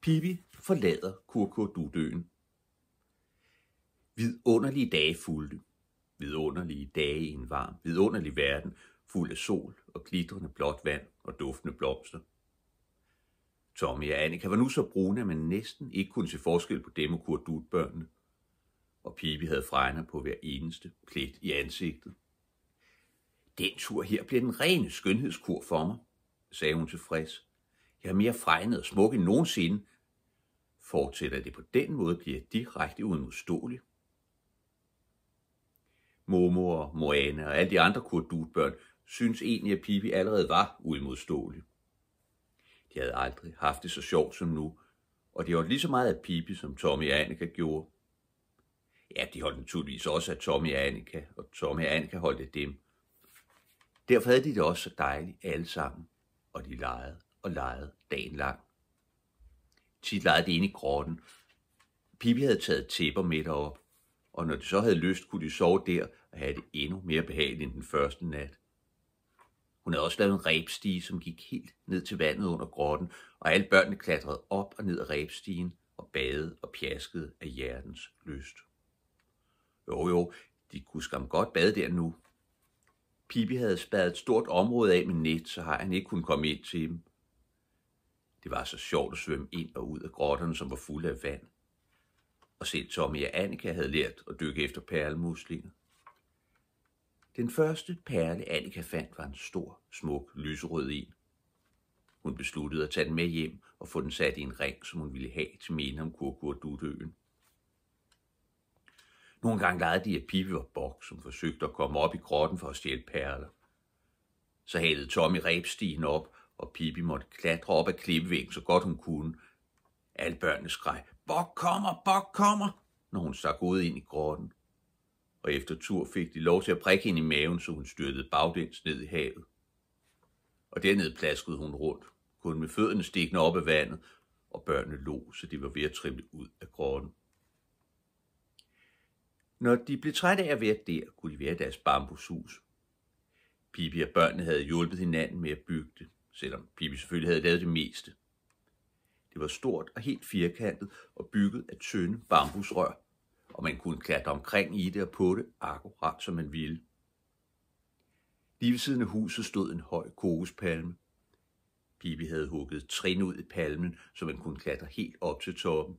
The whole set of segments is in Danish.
Pippi forlader Kurkodudøen. Vidunderlige dage fulgte. Vidunderlige dage i en varm, vidunderlig verden, fuld af sol og glitrende blåt vand og duftende blomster. Tommy og Annika var nu så brune, at man næsten ikke kunne se forskel på dem og kurdutbørnene. Og Pippi havde fregner på hver eneste plet i ansigtet. Den tur her bliver den rene skønhedskur for mig, sagde hun tilfreds jeg er mere fregnet og smuk end nogensinde. Fortsætter det på den måde, bliver jeg direkte uimodståelig. Momo og Moana og alle de andre kurdutbørn synes egentlig, at Pippi allerede var uimodståelig. De havde aldrig haft det så sjovt som nu, og de holdt lige så meget af Pippi, som Tommy og Annika gjorde. Ja, de holdt naturligvis også af Tommy og Annika, og Tommy og Annika holdt af dem. Derfor havde de det også så dejligt alle sammen, og de legede og legede dagen lang. Tit legede de inde i grotten. Pippi havde taget tæpper med derop, og når de så havde lyst, kunne de sove der og have det endnu mere behageligt end den første nat. Hun havde også lavet en ræbstige, som gik helt ned til vandet under grotten, og alle børnene klatrede op og ned af ræbstigen og badede og pjaskede af hjertens lyst. Jo jo, de kunne skam godt bade der nu. Pippi havde spadet et stort område af med net, så han ikke kunne komme ind til dem. Det var så sjovt at svømme ind og ud af grotterne, som var fulde af vand. Og selv Tommy og Annika havde lært at dykke efter perlemuslinger. Den første perle, Annika fandt, var en stor, smuk, lyserød en. Hun besluttede at tage den med hjem og få den sat i en ring, som hun ville have til minde om Kurkurdutøen. Nogle gange legede de, at Pippi var bok, som forsøgte at komme op i grotten for at stjæle perler. Så halede Tommy rebstigen op og Pippi måtte klatre op ad klippevæggen så godt hun kunne. Alle børnene skreg, Bok kommer, Bok kommer, når hun stak ud ind i grotten. Og efter tur fik de lov til at prikke hende i maven, så hun styrtede baglæns ned i havet. Og dernede plaskede hun rundt, kun med fødderne stikkende op ad vandet, og børnene lå, så de var ved at trimle ud af grotten. Når de blev trætte af at være der, kunne de være i deres bambushus. Pippi og børnene havde hjulpet hinanden med at bygge det selvom Pippi selvfølgelig havde lavet det meste. Det var stort og helt firkantet og bygget af tynde bambusrør, og man kunne klatre omkring i det og på det akkurat som man ville. Lige ved siden af huset stod en høj kokospalme. Pippi havde hugget trin ud i palmen, så man kunne klatre helt op til toppen.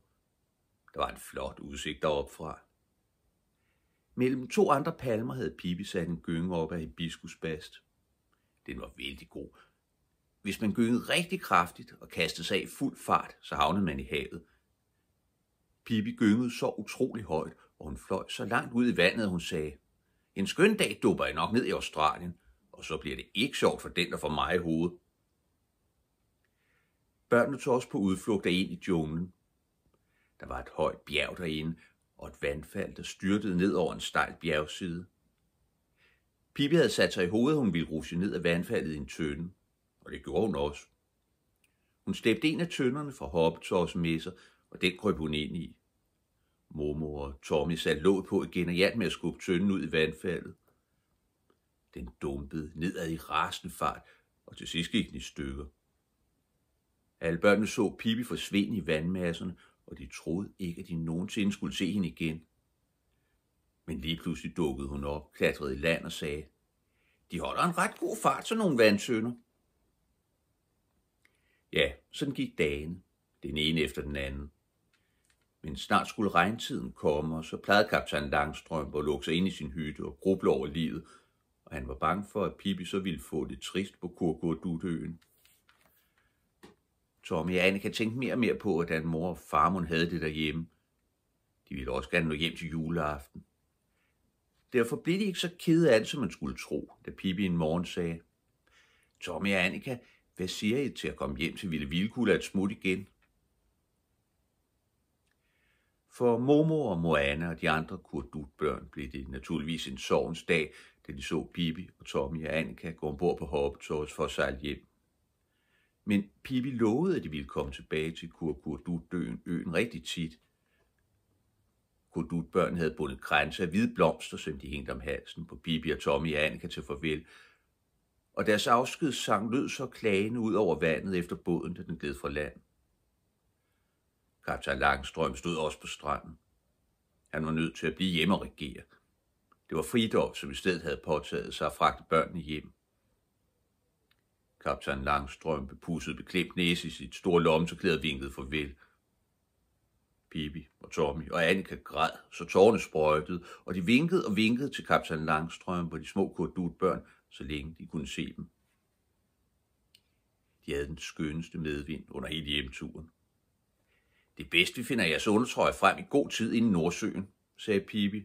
Der var en flot udsigt deropfra. Mellem to andre palmer havde Pippi sat en gynge op af hibiskusbast. Den var vældig god, hvis man gyngede rigtig kraftigt og kastede sig af fuld fart, så havnede man i havet. Pippi gyngede så utrolig højt, og hun fløj så langt ud i vandet, at hun sagde, en skøn dag dupper jeg nok ned i Australien, og så bliver det ikke sjovt for den, der får mig i hovedet. Børnene tog også på udflugt af ind i junglen. Der var et højt bjerg derinde, og et vandfald, der styrtede ned over en stejl bjergside. Pippi havde sat sig i hovedet, hun ville rushe ned af vandfaldet i en tønde og det gjorde hun også. Hun slæbte en af tønderne fra Hoppetors messer, og den krøb hun ind i. Mormor og Tommy satte låg på igen og hjalp med at skubbe tønden ud i vandfaldet. Den dumpede nedad i rasende fart, og til sidst gik den i stykker. Alle børnene så Pippi forsvinde i vandmasserne, og de troede ikke, at de nogensinde skulle se hende igen. Men lige pludselig dukkede hun op, klatrede i land og sagde, de holder en ret god fart, sådan nogle vandsønder. Ja, sådan gik dagen, den ene efter den anden. Men snart skulle regntiden komme, og så plejede kaptajn Langstrøm at lukke sig ind i sin hytte og gruble over livet, og han var bange for, at Pippi så ville få det trist på Kurko og Dutøen. Tommy og Annika tænkte mere og mere på, hvordan mor og hun havde det derhjemme. De ville også gerne nå hjem til juleaften. Derfor blev de ikke så kede af det, som man skulle tro, da Pippi en morgen sagde, Tommy og Annika, hvad siger I til at komme hjem til Ville Vilkula et smut igen? For Momo og Moana og de andre kurdutbørn blev det naturligvis en sorgens dag, da de så Pippi og Tommy og Annika gå ombord på hoppetårs for at sejle hjem. Men Pippi lovede, at de ville komme tilbage til Kurkurdutøen øen rigtig tit. Kurdutbørn havde bundet krænse af hvide blomster, som de hængte om halsen på Pippi og Tommy og Annika til farvel, og deres afskedssang lød så klagende ud over vandet efter båden, da den gled fra land. Kaptajn Langstrøm stod også på stranden. Han var nødt til at blive hjemme og regere. Det var Fridolf, som i stedet havde påtaget sig at fragte børnene hjem. Kaptajn Langstrøm bepussede beklemt næse i sit store lommetørklæde klæder vinkede farvel. Pippi og Tommy og Annika græd, så tårne sprøjtede, og de vinkede og vinkede til kaptajn Langstrøm, hvor de små kurdutbørn så længe de kunne se dem. De havde den skønneste medvind under hele hjemturen. Det bedste finder jeres undertrøje frem i god tid inden Nordsøen, sagde Pippi.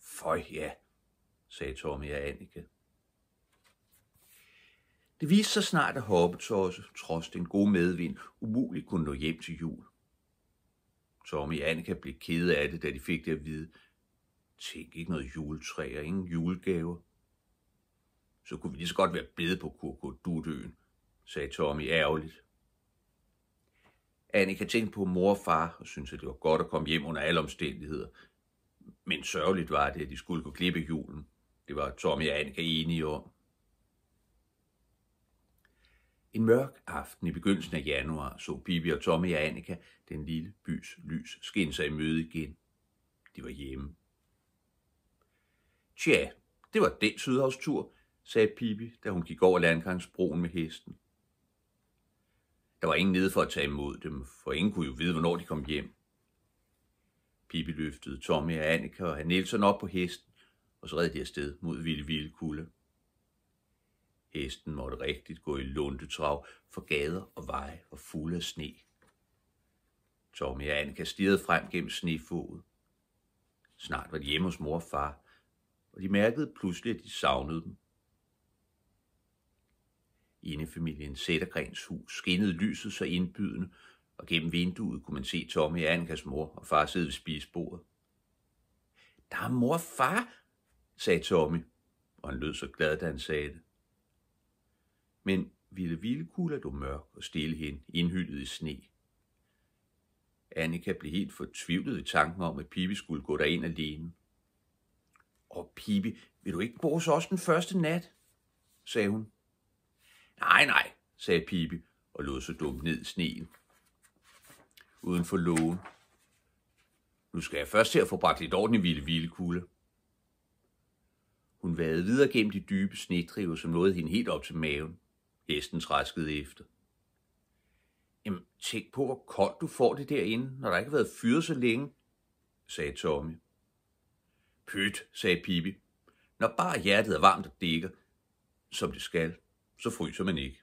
Føj ja, sagde Tommy og Annika. Det viste sig snart, at Hoppetosse, trods den gode medvind, umuligt kunne nå hjem til jul. Tommy og Annika blev kede af det, da de fik det at vide. Tænk ikke noget juletræ og ingen julegaver så kunne vi lige så godt være blevet på Krokodudøen, sagde Tommy ærgerligt. Annika tænkte på mor og far og syntes, at det var godt at komme hjem under alle omstændigheder. Men sørgeligt var det, at de skulle gå klippe julen. Det var Tommy og Annika enige om. En mørk aften i begyndelsen af januar så Bibi og Tommy og Annika den lille bys lys skinne sig i møde igen. De var hjemme. Tja, det var den sydhavstur, sagde Pippi, da hun gik over landgangsbroen med hesten. Der var ingen nede for at tage imod dem, for ingen kunne jo vide, hvornår de kom hjem. Pippi løftede Tommy og Annika og Nielsen op på hesten, og så red de afsted mod Ville Ville Kulde. Hesten måtte rigtigt gå i lundetrav, for gader og veje var fulde af sne. Tommy og Annika stirrede frem gennem snefoget. Snart var de hjemme hos mor og far, og de mærkede pludselig, at de savnede dem. Inde i familien Sættergrens hus skinnede lyset så indbydende, og gennem vinduet kunne man se Tommy Annikas mor og far sidde ved spisebordet. Der er mor og far, sagde Tommy, og han lød så glad, da han sagde det. Men Ville Vildekugla du mørk og stille hen, indhyldet i sne. Annika blev helt fortvivlet i tanken om, at Pippi skulle gå derind alene. Og Pippi, vil du ikke bo hos os den første nat? sagde hun. Nej, nej, sagde Pippi og lod sig dumme ned i sneen. Uden for lågen. Nu skal jeg først til at få bragt lidt ordentligt vilde, vilde kugle. Hun vade videre gennem de dybe snedriver, som nåede hende helt op til maven. Hesten træskede efter. Jamen, tænk på, hvor koldt du får det derinde, når der ikke har været fyret så længe, sagde Tommy. Pyt, sagde Pippi. Når bare hjertet er varmt og dækker, som det skal. så fryser man ikke.